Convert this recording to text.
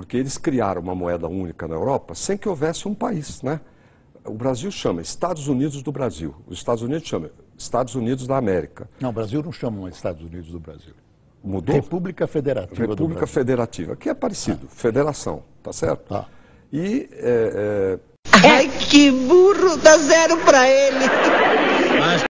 porque eles criaram uma moeda única na Europa sem que houvesse um país, né? O Brasil chama Estados Unidos do Brasil, os Estados Unidos chama Estados Unidos da América. Não, o Brasil não chama Estados Unidos do Brasil. Mudou? República Federativa República Federativa, que é parecido, ah. federação, tá certo? Tá. E... É, é... Ai, que burro, dá zero para ele!